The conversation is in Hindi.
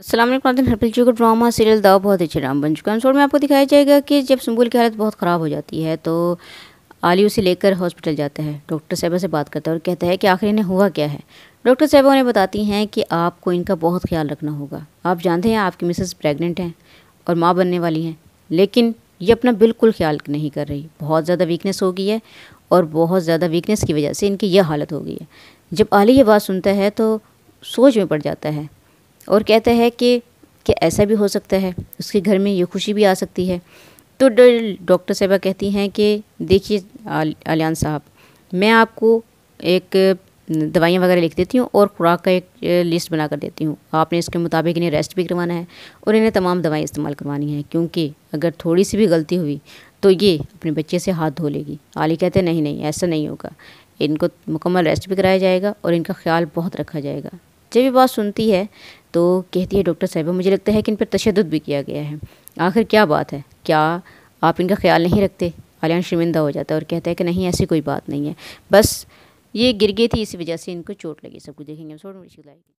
असलम हरपिल जी का ड्रामा सीरियल दाव बहुत अच्छे ड्राम बन चुका है एपिसोड में आपको दिखाया जाएगा कि जब सुम्बुल की हालत बहुत ख़राब हो जाती है तो आली उसे लेकर हॉस्पिटल जाता है डॉक्टर साहबा से बात करता है और कहता है कि आखिर इन्हें हुआ क्या है डॉक्टर साहबा उन्हें बताती हैं कि आपको इनका बहुत ख्याल रखना होगा आप जानते हैं आपकी मिसेस प्रेगनेंट हैं और माँ बनने वाली हैं लेकिन ये अपना बिल्कुल ख्याल नहीं कर रही बहुत ज़्यादा वीकनेस हो गई है और बहुत ज़्यादा वीकनेस की वजह से इनकी यह हालत हो गई है जब आली ये बात सुनता है तो सोच में पड़ जाता है और कहते हैं कि कि ऐसा भी हो सकता है उसके घर में ये खुशी भी आ सकती है तो डॉक्टर साहबा कहती हैं कि देखिए आलियान साहब मैं आपको एक दवाइयाँ वगैरह लिख देती हूँ और खुराक का एक लिस्ट बना कर देती हूँ आपने इसके मुताबिक इन्हें रेस्ट भी करवाना है और इन्हें तमाम दवाई इस्तेमाल करवानी है क्योंकि अगर थोड़ी सी भी गलती हुई तो ये अपने बच्चे से हाथ धो लेगी आली कहते हैं नहीं नहीं ऐसा नहीं होगा इनको मुकम्मल रेस्ट भी कराया जाएगा और इनका ख्याल बहुत रखा जाएगा जब ये बात सुनती है तो कहती है डॉक्टर साहिबा मुझे लगता है कि इन पर तशद भी किया गया है आखिर क्या बात है क्या आप इनका ख्याल नहीं रखते आलियान शर्मिंदा हो जाता है और कहता है कि नहीं ऐसी कोई बात नहीं है बस ये गिर गई थी इसी वजह से इनको चोट लगी सब कुछ देखेंगे